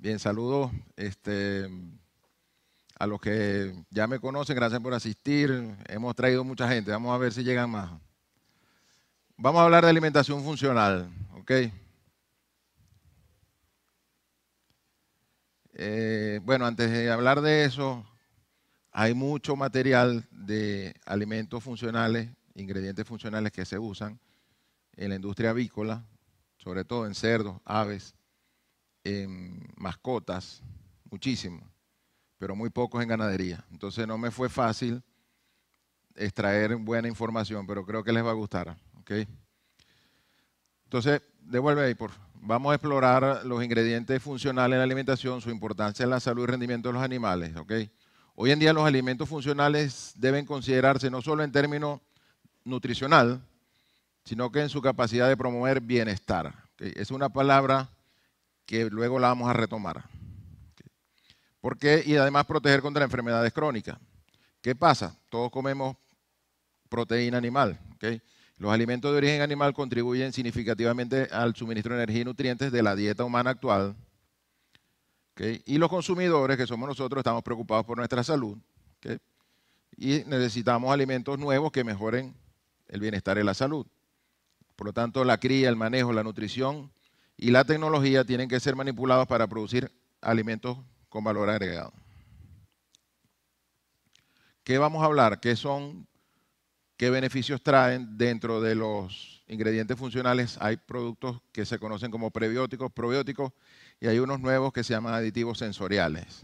Bien, saludos este, a los que ya me conocen, gracias por asistir. Hemos traído mucha gente, vamos a ver si llegan más. Vamos a hablar de alimentación funcional, ¿ok? Eh, bueno, antes de hablar de eso, hay mucho material de alimentos funcionales, ingredientes funcionales que se usan en la industria avícola, sobre todo en cerdos, aves en mascotas, muchísimo, pero muy pocos en ganadería. Entonces no me fue fácil extraer buena información, pero creo que les va a gustar. Entonces, devuelve ahí, por Vamos a explorar los ingredientes funcionales en la alimentación, su importancia en la salud y rendimiento de los animales. Hoy en día los alimentos funcionales deben considerarse no solo en términos nutricional, sino que en su capacidad de promover bienestar. Es una palabra que luego la vamos a retomar. ¿Por qué? Y además proteger contra enfermedades crónicas. ¿Qué pasa? Todos comemos proteína animal. Los alimentos de origen animal contribuyen significativamente al suministro de energía y nutrientes de la dieta humana actual. Y los consumidores, que somos nosotros, estamos preocupados por nuestra salud. Y necesitamos alimentos nuevos que mejoren el bienestar y la salud. Por lo tanto, la cría, el manejo, la nutrición y la tecnología tienen que ser manipuladas para producir alimentos con valor agregado. ¿Qué vamos a hablar? ¿Qué son? ¿Qué beneficios traen dentro de los ingredientes funcionales? Hay productos que se conocen como prebióticos, probióticos y hay unos nuevos que se llaman aditivos sensoriales.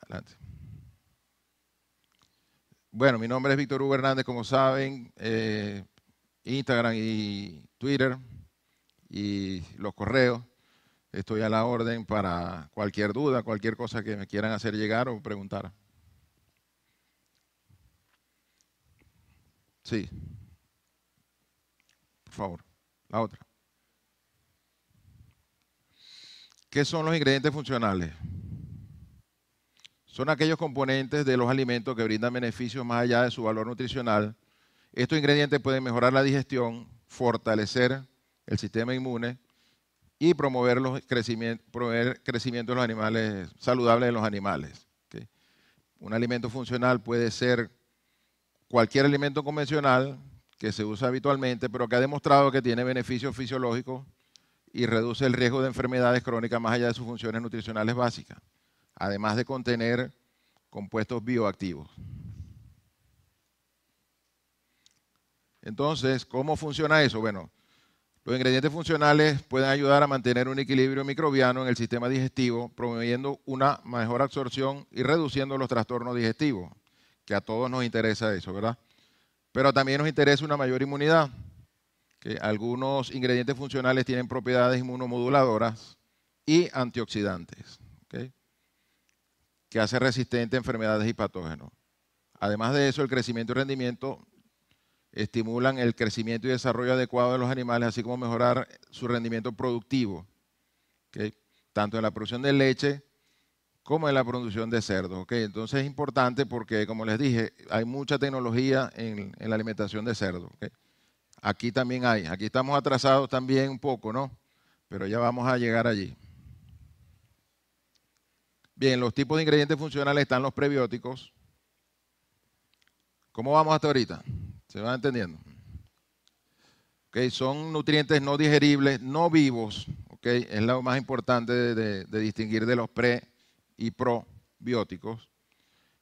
Adelante. Bueno, mi nombre es Víctor Hugo Hernández, como saben, eh, Instagram y Twitter y los correos. Estoy a la orden para cualquier duda, cualquier cosa que me quieran hacer llegar o preguntar. Sí. Por favor, la otra. ¿Qué son los ingredientes funcionales? Son aquellos componentes de los alimentos que brindan beneficios más allá de su valor nutricional. Estos ingredientes pueden mejorar la digestión, fortalecer el sistema inmune y promover, los crecimiento, promover crecimiento de los animales, saludables los animales. Un alimento funcional puede ser cualquier alimento convencional que se usa habitualmente, pero que ha demostrado que tiene beneficios fisiológicos y reduce el riesgo de enfermedades crónicas más allá de sus funciones nutricionales básicas, además de contener compuestos bioactivos. Entonces, ¿cómo funciona eso? Bueno, los ingredientes funcionales pueden ayudar a mantener un equilibrio microbiano en el sistema digestivo, promoviendo una mejor absorción y reduciendo los trastornos digestivos, que a todos nos interesa eso, ¿verdad? Pero también nos interesa una mayor inmunidad, que algunos ingredientes funcionales tienen propiedades inmunomoduladoras y antioxidantes, que hace resistente a enfermedades y patógenos. Además de eso, el crecimiento y rendimiento estimulan el crecimiento y desarrollo adecuado de los animales, así como mejorar su rendimiento productivo, tanto en la producción de leche como en la producción de cerdos. Entonces es importante porque, como les dije, hay mucha tecnología en, la alimentación de cerdos. Aquí también hay, aquí estamos atrasados también un poco, ¿no? Pero ya vamos a llegar allí. Bien, los tipos de ingredientes funcionales están los prebióticos. ¿Cómo vamos hasta ahorita? ¿Se van entendiendo? son nutrientes no digeribles, no vivos. es lo más importante de, distinguir de los pre y probióticos.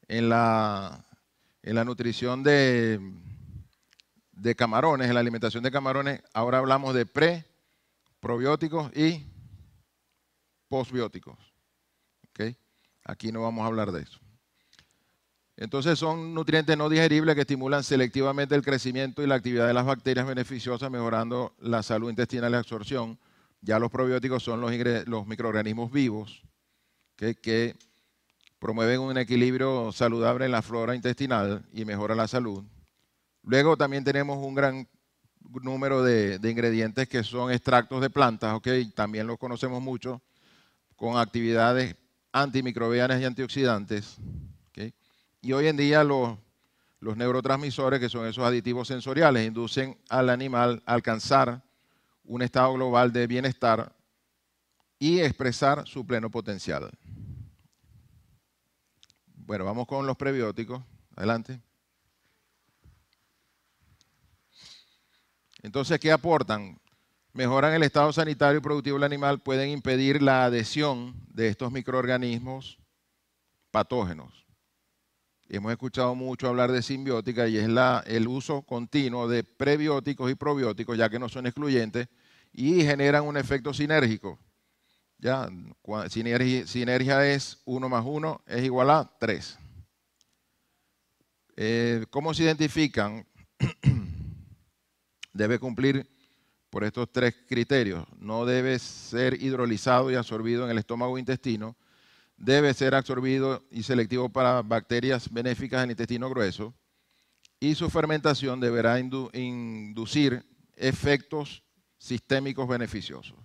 En la, nutrición de, camarones, en la alimentación de camarones, ahora hablamos de pre, probióticos y postbióticos. Aquí no vamos a hablar de eso. Entonces son nutrientes no digeribles que estimulan selectivamente el crecimiento y la actividad de las bacterias beneficiosas, mejorando la salud intestinal y la absorción. Ya los probióticos son los, microorganismos vivos que, promueven un equilibrio saludable en la flora intestinal y mejora la salud. Luego también tenemos un gran número de, ingredientes que son extractos de plantas, ¿ok? También los conocemos mucho, con actividades antimicrobianas y antioxidantes. Y hoy en día los, neurotransmisores, que son esos aditivos sensoriales, inducen al animal a alcanzar un estado global de bienestar y expresar su pleno potencial. Bueno, vamos con los prebióticos. Adelante. Entonces, ¿qué aportan? Mejoran el estado sanitario y productivo del animal, pueden impedir la adhesión de estos microorganismos patógenos hemos escuchado mucho hablar de simbiótica y es el uso continuo de prebióticos y probióticos, ya que no son excluyentes, y generan un efecto sinérgico. Ya, sinergia, es 1 más 1 es igual a 3. Eh, ¿Cómo se identifican? debe cumplir por estos tres criterios. No debe ser hidrolizado y absorbido en el estómago o e intestino debe ser absorbido y selectivo para bacterias benéficas en el intestino grueso y su fermentación deberá inducir efectos sistémicos beneficiosos.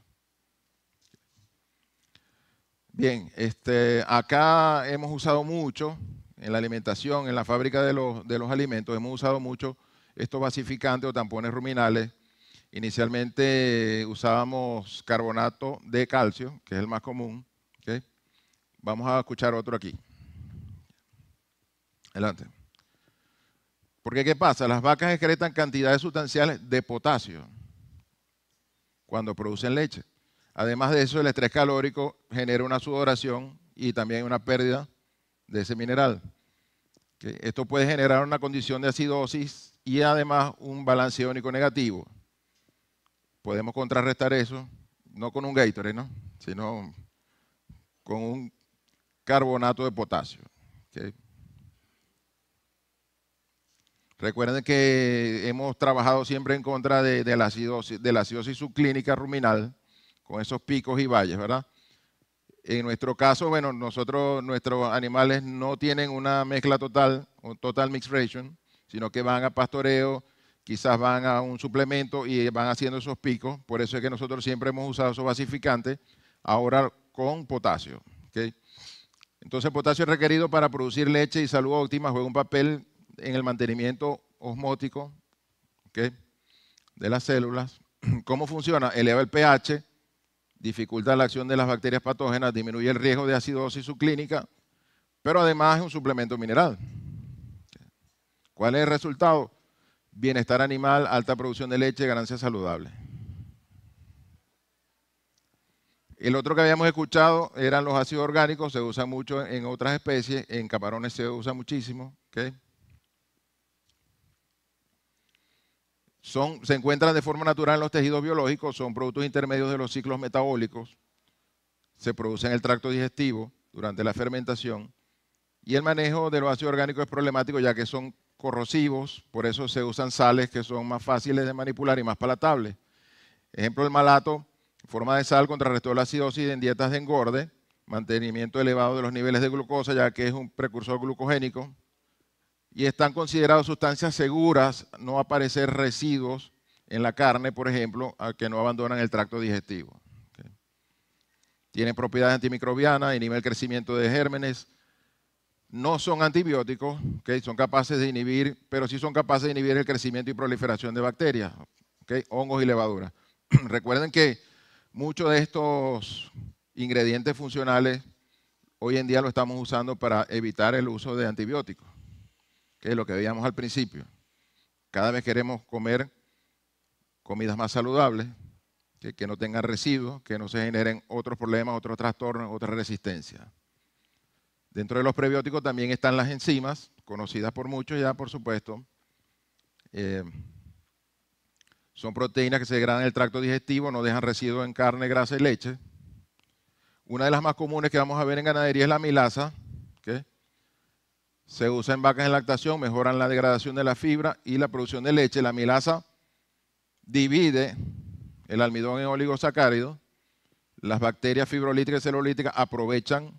Bien, este, acá hemos usado mucho en la alimentación, en la fábrica de los, de los alimentos, hemos usado mucho estos basificantes o tampones ruminales. Inicialmente eh, usábamos carbonato de calcio, que es el más común, Vamos a escuchar otro aquí. Adelante. Porque ¿qué pasa? Las vacas excretan cantidades sustanciales de potasio cuando producen leche. Además de eso, el estrés calórico genera una sudoración y también una pérdida de ese mineral. Esto puede generar una condición de acidosis y además un balance iónico negativo. Podemos contrarrestar eso, no con un Gatorade, ¿no? sino con un carbonato de potasio. Recuerden que hemos trabajado siempre en contra de, la acidosis, de subclínica ruminal, con esos picos y valles, ¿verdad? En nuestro caso, bueno, nosotros, nuestros animales no tienen una mezcla total, o total mix sino que van a pastoreo, quizás van a un suplemento y van haciendo esos picos. Por eso es que nosotros siempre hemos usado esos basificantes, ahora con potasio. Entonces, el potasio requerido para producir leche y salud óptima, juega un papel en el mantenimiento osmótico de las células. ¿Cómo funciona? Eleva el pH, dificulta la acción de las bacterias patógenas, disminuye el riesgo de acidosis subclínica, pero además es un suplemento mineral. ¿Cuál es el resultado? Bienestar animal, alta producción de leche, ganancia saludable. El otro que habíamos escuchado eran los ácidos orgánicos, se usan mucho en otras especies, en camarones se usa muchísimo. Son, se encuentran de forma natural en los tejidos biológicos, son productos intermedios de los ciclos metabólicos, se producen en el tracto digestivo durante la fermentación y el manejo de los ácidos orgánicos es problemático ya que son corrosivos, por eso se usan sales que son más fáciles de manipular y más palatables. Ejemplo, el malato forma de sal contrarrestó la acidosis en dietas de engorde, mantenimiento elevado de los niveles de glucosa, ya que es un precursor glucogénico, y están consideradas sustancias seguras, no aparecer residuos en la carne, por ejemplo, que no abandonan el tracto digestivo. Tienen propiedades antimicrobianas, inhiben el crecimiento de gérmenes, no son antibióticos, son capaces de inhibir, pero sí son capaces de inhibir el crecimiento y proliferación de bacterias, hongos y levaduras. Recuerden que Muchos de estos ingredientes funcionales hoy en día lo estamos usando para evitar el uso de antibióticos, que es lo que veíamos al principio. Cada vez queremos comer comidas más saludables, que, no tengan residuos, que no se generen otros problemas, otros trastornos, otra resistencia. Dentro de los prebióticos también están las enzimas, conocidas por muchos ya, por supuesto. Eh, son proteínas que se degradan en el tracto digestivo, no dejan residuos en carne, grasa y leche. Una de las más comunes que vamos a ver en ganadería es la milasa, se usa en vacas en lactación, mejoran la degradación de la fibra y la producción de leche. La milasa divide el almidón en oligosacáridos. Las bacterias fibrolíticas y celolíticas aprovechan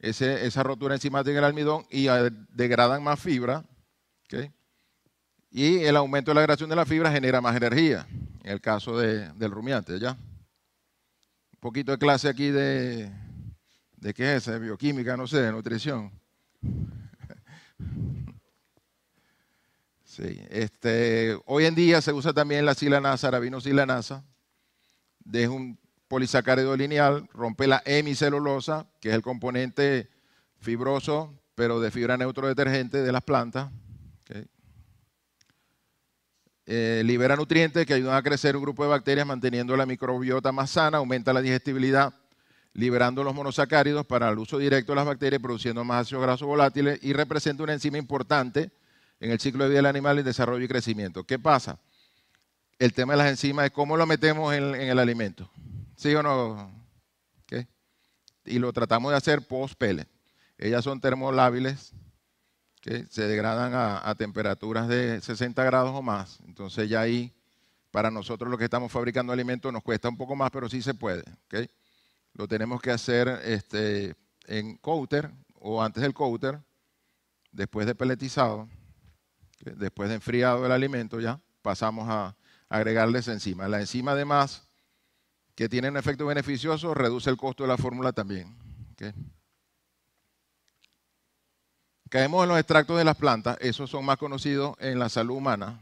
esa rotura enzimática en el almidón y eh, degradan más fibra. Y el aumento de la gración de la fibra genera más energía, en el caso del rumiante, ¿ya? Un poquito de clase aquí de, qué es, de bioquímica, no sé, de nutrición. este, hoy en día se usa también la silanasa, arabinosilanasa. Es un polisacárido lineal, rompe la hemicelulosa, que es el componente fibroso, pero de fibra neutro detergente de las plantas eh, libera nutrientes que ayudan a crecer un grupo de bacterias manteniendo la microbiota más sana, aumenta la digestibilidad, liberando los monosacáridos para el uso directo de las bacterias, produciendo más ácidos grasos volátiles y representa una enzima importante en el ciclo de vida del animal en desarrollo y crecimiento. ¿Qué pasa? El tema de las enzimas es cómo lo metemos en, el alimento. ¿Sí o no? Y lo tratamos de hacer post pele? Ellas son termolábiles, se degradan a, temperaturas de 60 grados o más. Entonces ya ahí, para nosotros los que estamos fabricando alimentos, nos cuesta un poco más, pero sí se puede. ¿okay? Lo tenemos que hacer este, en coater o antes del coater, después de peletizado, después de enfriado el alimento ya, pasamos a agregarles enzima. La enzima además, que tiene un efecto beneficioso, reduce el costo de la fórmula también. ¿okay? caemos en los extractos de las plantas, esos son más conocidos en la salud humana,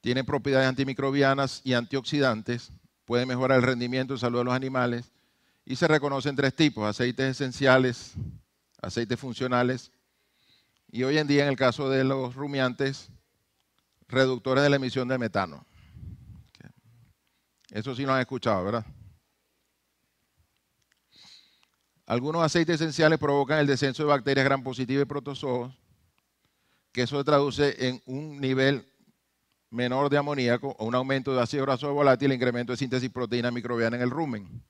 Tienen propiedades antimicrobianas y antioxidantes, pueden mejorar el rendimiento y salud de los animales y se reconocen tres tipos, aceites esenciales, aceites funcionales y hoy en día en el caso de los rumiantes, reductores de la emisión de metano. Eso sí lo han escuchado, ¿verdad? Algunos aceites esenciales provocan el descenso de bacterias gram positivas y protozoos, que eso se traduce en un nivel menor de amoníaco, o un aumento de ácido graso volátil, e incremento de síntesis proteína microbiana en el rumen.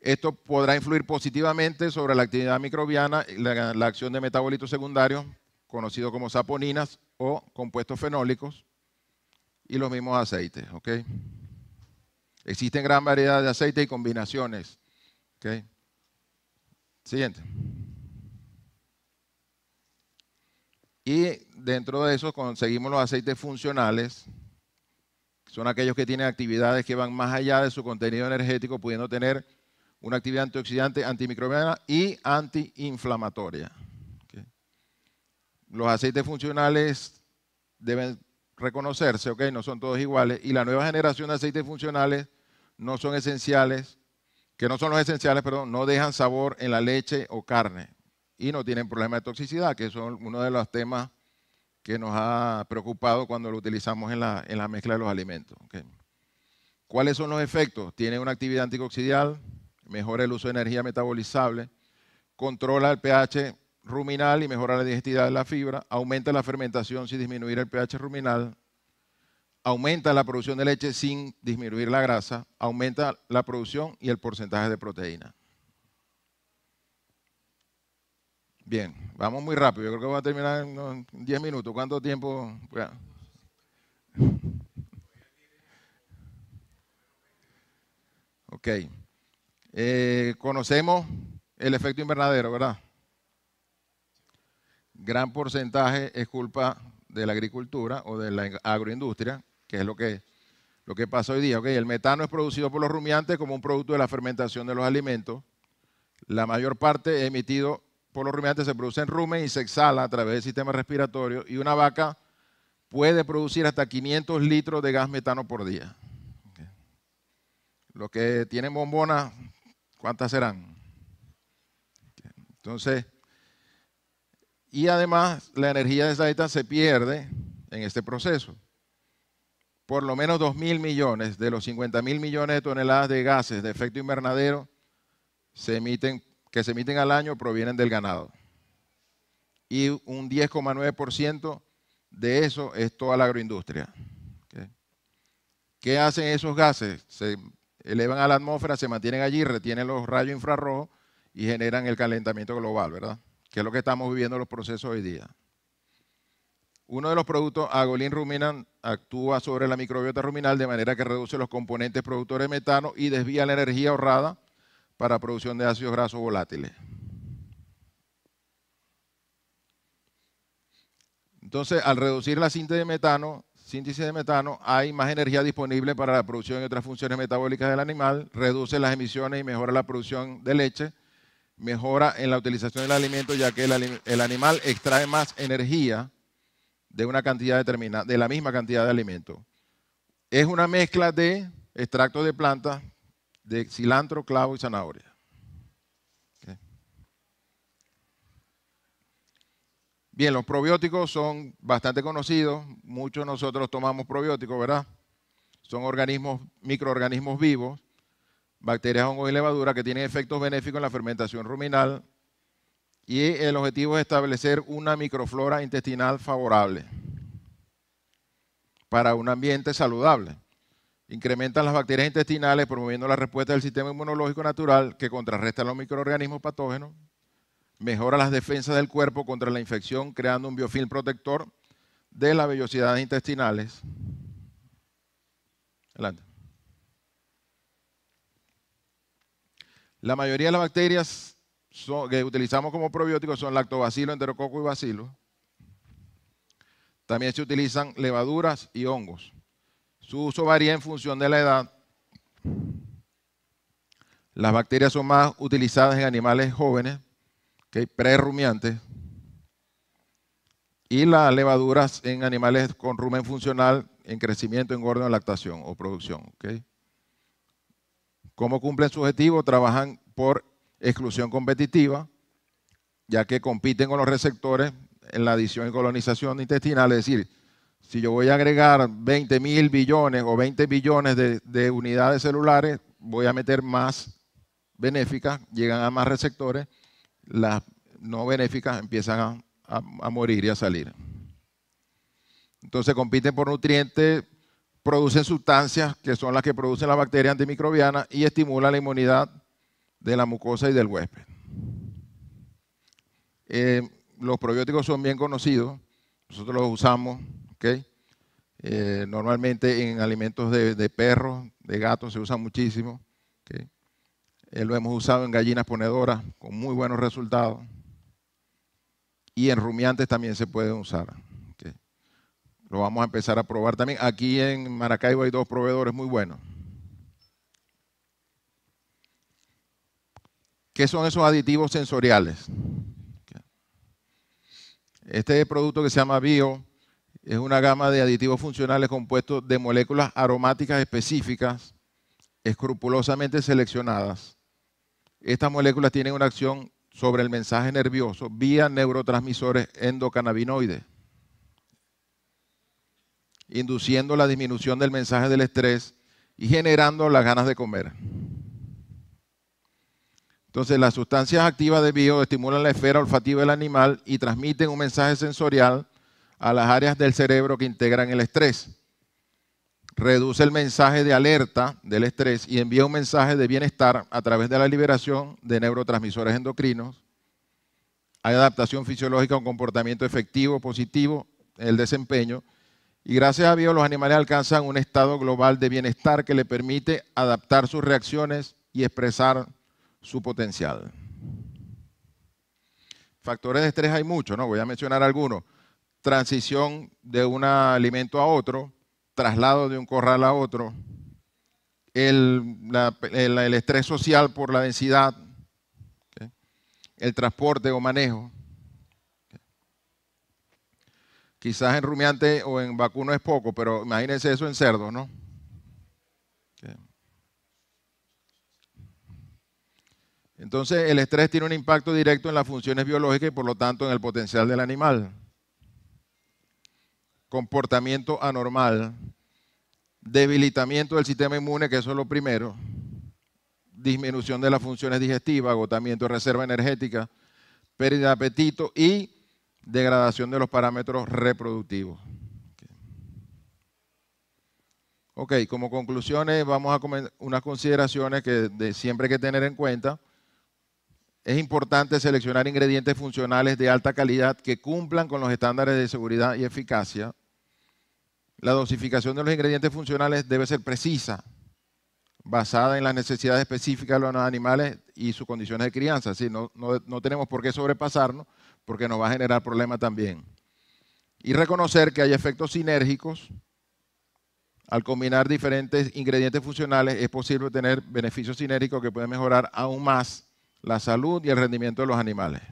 Esto podrá influir positivamente sobre la actividad microbiana, y la acción de metabolitos secundarios, conocidos como saponinas o compuestos fenólicos, y los mismos aceites. ¿ok? Existen gran variedad de aceites y combinaciones. ¿okay? Siguiente. Y dentro de eso conseguimos los aceites funcionales, son aquellos que tienen actividades que van más allá de su contenido energético, pudiendo tener una actividad antioxidante, antimicrobiana y antiinflamatoria. Los aceites funcionales deben reconocerse, ¿ok? No son todos iguales. Y la nueva generación de aceites funcionales no son esenciales, que no son los esenciales, perdón, no dejan sabor en la leche o carne y no tienen problema de toxicidad, que son uno de los temas que nos ha preocupado cuando lo utilizamos en la, mezcla de los alimentos. ¿Cuáles son los efectos? Tiene una actividad antioxidante, mejora el uso de energía metabolizable, controla el pH ruminal y mejora la digestibilidad de la fibra, aumenta la fermentación sin disminuir el pH ruminal, aumenta la producción de leche sin disminuir la grasa, aumenta la producción y el porcentaje de proteína. Bien, vamos muy rápido. Yo creo que voy a terminar en 10 minutos. ¿Cuánto tiempo? Ok. Eh, conocemos el efecto invernadero, ¿verdad? Gran porcentaje es culpa de la agricultura o de la agroindustria que es lo que, lo que pasa hoy día. Okay, el metano es producido por los rumiantes como un producto de la fermentación de los alimentos. La mayor parte emitido por los rumiantes se produce en rumen y se exhala a través del sistema respiratorio y una vaca puede producir hasta 500 litros de gas metano por día. Los que tienen bombonas, ¿cuántas serán? Entonces, y además la energía de esa dieta se pierde en este proceso por lo menos 2 mil millones de los 50 mil millones de toneladas de gases de efecto invernadero que se emiten al año provienen del ganado. Y un 10,9% de eso es toda la agroindustria. ¿Qué hacen esos gases? Se elevan a la atmósfera, se mantienen allí, retienen los rayos infrarrojos y generan el calentamiento global, ¿verdad? Que es lo que estamos viviendo los procesos hoy día. Uno de los productos, agolín Ruminant, actúa sobre la microbiota ruminal de manera que reduce los componentes productores de metano y desvía la energía ahorrada para producción de ácidos grasos volátiles. Entonces, al reducir la síntesis de metano, síntesis de metano, hay más energía disponible para la producción de otras funciones metabólicas del animal, reduce las emisiones y mejora la producción de leche, mejora en la utilización del alimento ya que el animal extrae más energía de una cantidad de la misma cantidad de alimento. Es una mezcla de extracto de plantas, de cilantro, clavo y zanahoria. Bien, los probióticos son bastante conocidos. Muchos de nosotros tomamos probióticos, ¿verdad? Son organismos, microorganismos vivos, bacterias, hongos y levaduras que tienen efectos benéficos en la fermentación ruminal, y el objetivo es establecer una microflora intestinal favorable para un ambiente saludable. Incrementan las bacterias intestinales promoviendo la respuesta del sistema inmunológico natural que contrarresta los microorganismos patógenos, mejora las defensas del cuerpo contra la infección creando un biofilm protector de las vellosidades intestinales. Adelante. La mayoría de las bacterias que utilizamos como probióticos son lactobacilo, enterococo y bacilo. También se utilizan levaduras y hongos. Su uso varía en función de la edad. Las bacterias son más utilizadas en animales jóvenes, que ¿okay? prerrumiantes, y las levaduras en animales con rumen funcional en crecimiento, engordo, o lactación o producción. ¿Cómo cumplen su objetivo? Trabajan por exclusión competitiva, ya que compiten con los receptores en la adición y colonización intestinal. Es decir, si yo voy a agregar 20 mil billones o 20 billones de, unidades celulares, voy a meter más benéficas, llegan a más receptores, las no benéficas empiezan a, morir y a salir. Entonces compiten por nutrientes, producen sustancias que son las que producen las bacterias antimicrobianas y estimulan la inmunidad de la mucosa y del huésped. Eh, los probióticos son bien conocidos, nosotros los usamos, ¿ok? Eh, normalmente en alimentos de, perros, de gatos se usan muchísimo. Eh, lo hemos usado en gallinas ponedoras con muy buenos resultados. Y en rumiantes también se pueden usar. Lo vamos a empezar a probar también. Aquí en Maracaibo hay dos proveedores muy buenos. ¿Qué son esos aditivos sensoriales? Este producto que se llama Bio es una gama de aditivos funcionales compuestos de moléculas aromáticas específicas, escrupulosamente seleccionadas. Estas moléculas tienen una acción sobre el mensaje nervioso vía neurotransmisores endocannabinoides, induciendo la disminución del mensaje del estrés y generando las ganas de comer. Entonces, las sustancias activas de bio estimulan la esfera olfativa del animal y transmiten un mensaje sensorial a las áreas del cerebro que integran el estrés. Reduce el mensaje de alerta del estrés y envía un mensaje de bienestar a través de la liberación de neurotransmisores endocrinos. Hay adaptación fisiológica a un comportamiento efectivo, positivo, el desempeño. Y gracias a Bio, los animales alcanzan un estado global de bienestar que le permite adaptar sus reacciones y expresar su potencial. Factores de estrés hay muchos, ¿no? Voy a mencionar algunos. Transición de un alimento a otro, traslado de un corral a otro, el, estrés social por la densidad, el transporte o manejo. Quizás en rumiante o en vacuno es poco, pero imagínense eso en cerdos, ¿no? Entonces, el estrés tiene un impacto directo en las funciones biológicas y por lo tanto en el potencial del animal. Comportamiento anormal, debilitamiento del sistema inmune, que eso es lo primero, disminución de las funciones digestivas, agotamiento de reserva energética, pérdida de apetito y degradación de los parámetros reproductivos. Ok, como conclusiones vamos a unas consideraciones que siempre hay que tener en cuenta es importante seleccionar ingredientes funcionales de alta calidad que cumplan con los estándares de seguridad y eficacia. La dosificación de los ingredientes funcionales debe ser precisa, basada en las necesidades específicas de los animales y sus condiciones de crianza. Así, no, no tenemos por qué sobrepasarnos porque nos va a generar problemas también. Y reconocer que hay efectos sinérgicos. Al combinar diferentes ingredientes funcionales es posible tener beneficios sinérgicos que pueden mejorar aún más la salud y el rendimiento de los animales.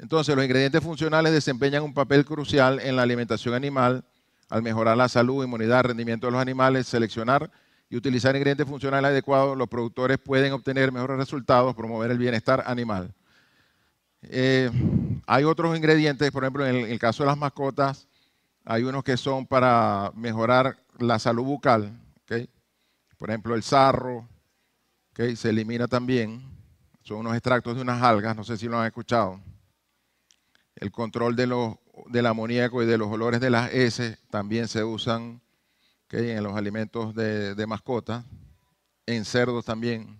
Entonces, los ingredientes funcionales desempeñan un papel crucial en la alimentación animal al mejorar la salud, inmunidad, rendimiento de los animales, seleccionar y utilizar ingredientes funcionales adecuados, los productores pueden obtener mejores resultados, promover el bienestar animal. Eh, hay otros ingredientes, por ejemplo, en el, caso de las mascotas, hay unos que son para mejorar la salud bucal, por ejemplo, el sarro, se elimina también. Son unos extractos de unas algas, no sé si lo han escuchado. El control de del amoníaco y de los olores de las heces también se usan en los alimentos de, de mascotas, en cerdos también.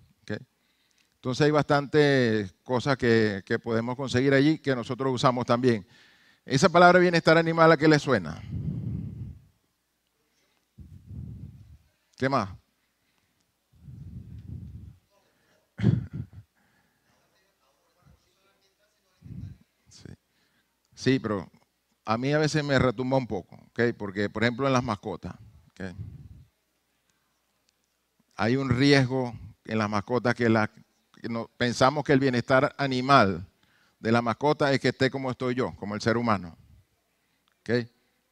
Entonces hay bastantes cosas que, que podemos conseguir allí que nosotros usamos también. Esa palabra bienestar animal a qué le suena. ¿Qué más? Sí, pero a mí a veces me retumba un poco, Porque, por ejemplo, en las mascotas, Hay un riesgo en las mascotas que, la, pensamos que el bienestar animal de la mascota es que esté como estoy yo, como el ser humano, Ese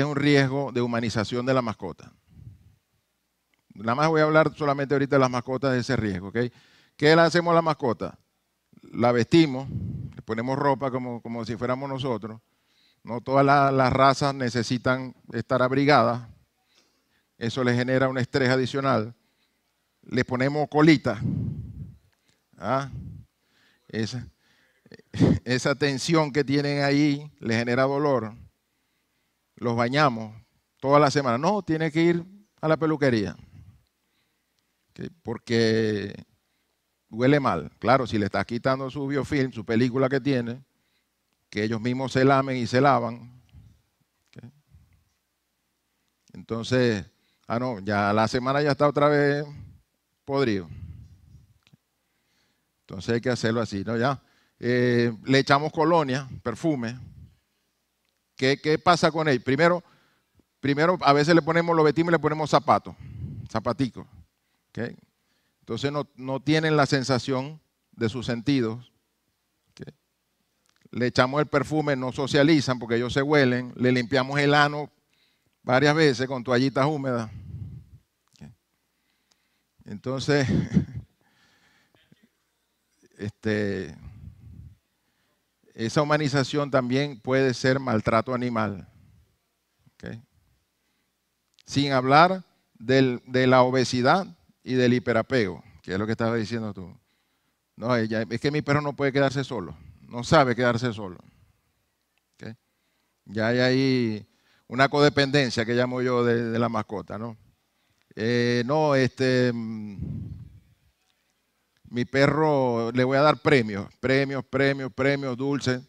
es un riesgo de humanización de la mascota. Nada más voy a hablar solamente ahorita de las mascotas de ese riesgo, ¿ok? ¿Qué le hacemos a la mascota? la vestimos, le ponemos ropa como, como si fuéramos nosotros. No todas las razas necesitan estar abrigadas. Eso le genera un estrés adicional. Le ponemos colita. ¿Ah? Esa, esa tensión que tienen ahí le genera dolor. Los bañamos toda la semana. No, tiene que ir a la peluquería. Porque Huele mal. Claro, si le estás quitando su biofilm, su película que tiene, que ellos mismos se lamen y se lavan. Entonces, ah, no, ya la semana ya está otra vez podrido. Entonces hay que hacerlo así, ¿no? Ya. Eh, le echamos colonia, perfume. ¿Qué, pasa con él? Primero, primero, a veces le ponemos, lo vestimos y le ponemos zapatos, zapaticos. Entonces no, tienen la sensación de sus sentidos. Le echamos el perfume, no socializan porque ellos se huelen. Le limpiamos el ano varias veces con toallitas húmedas. Entonces, este, esa humanización también puede ser maltrato animal. Sin hablar de la obesidad y del hiperapego, que es lo que estaba diciendo tú. No, es que mi perro no puede quedarse solo, no sabe quedarse solo. Ya hay ahí una codependencia que llamo yo de, la mascota, ¿no? Eh, no, este, mm, mi perro le voy a dar premios, premios, premios, premios, dulces.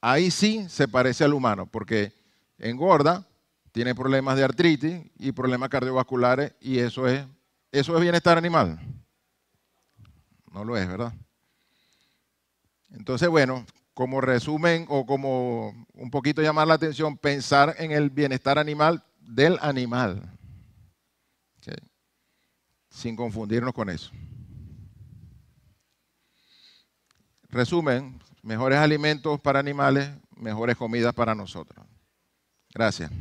Ahí sí se parece al humano, porque engorda, tiene problemas de artritis y problemas cardiovasculares y eso es, eso es bienestar animal. No lo es, ¿verdad? Entonces, bueno, como resumen o como un poquito llamar la atención, pensar en el bienestar animal del animal, sin confundirnos con eso. Resumen, mejores alimentos para animales, mejores comidas para nosotros. Gracias.